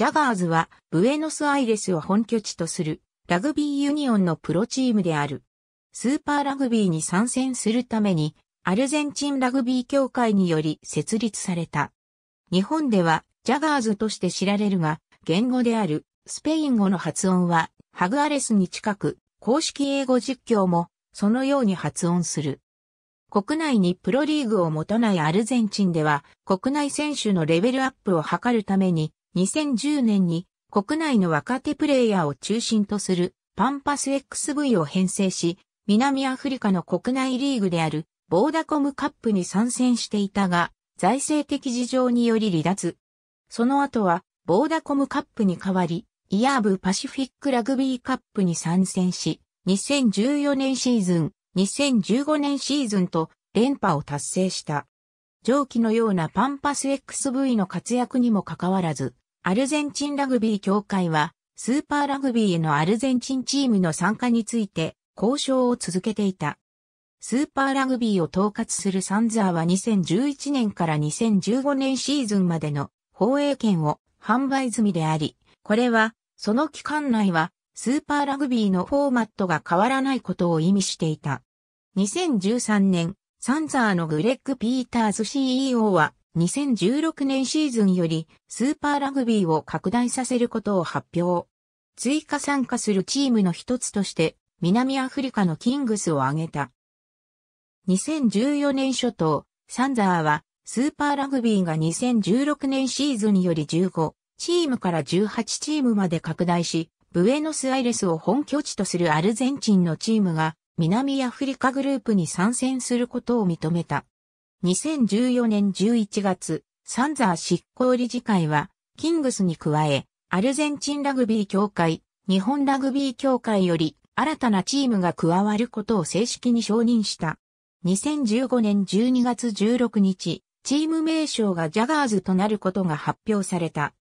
ジャガーズは、ブエノスアイレスを本拠地とする、ラグビーユニオンのプロチームである。スーパーラグビーに参戦するために、アルゼンチンラグビー協会により設立された。日本では、ジャガーズとして知られるが、言語である、スペイン語の発音は、ハグアレスに近く、公式英語実況も、そのように発音する。国内にプロリーグを持たないアルゼンチンでは、国内選手のレベルアップを図るために、2010年に国内の若手プレイヤーを中心とするパンパス XV を編成し、南アフリカの国内リーグであるボーダコムカップに参戦していたが、財政的事情により離脱。その後は、ボーダコムカップに代わり、イヤーブパシフィックラグビーカップに参戦し、2014年シーズン、2015年シーズンと連覇を達成した。上記のようなパンパス XV の活躍にもかかわらず、アルゼンチンラグビー協会は、スーパーラグビーへのアルゼンチンチームの参加について交渉を続けていた。スーパーラグビーを統括するサンザーは2011年から2015年シーズンまでの放映権を販売済みであり、これは、その期間内は、スーパーラグビーのフォーマットが変わらないことを意味していた。2013年、サンザーのグレッグ・ピーターズ CEO は、2016年シーズンよりスーパーラグビーを拡大させることを発表。追加参加するチームの一つとして南アフリカのキングスを挙げた。2014年初頭、サンザーはスーパーラグビーが2016年シーズンより15チームから18チームまで拡大し、ブエノスアイレスを本拠地とするアルゼンチンのチームが南アフリカグループに参戦することを認めた。2014年11月、サンザー執行理事会は、キングスに加え、アルゼンチンラグビー協会、日本ラグビー協会より、新たなチームが加わることを正式に承認した。2015年12月16日、チーム名称がジャガーズとなることが発表された。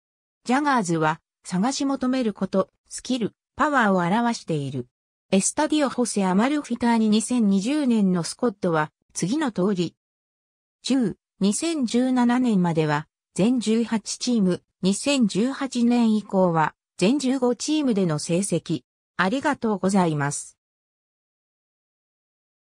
ジャガーズは、探し求めること、スキル、パワーを表している。エスタディオ・ホセ・アマルフィターに2020年のスコットは、次の通り、中、2017年までは全18チーム、2018年以降は全15チームでの成績。ありがとうございます。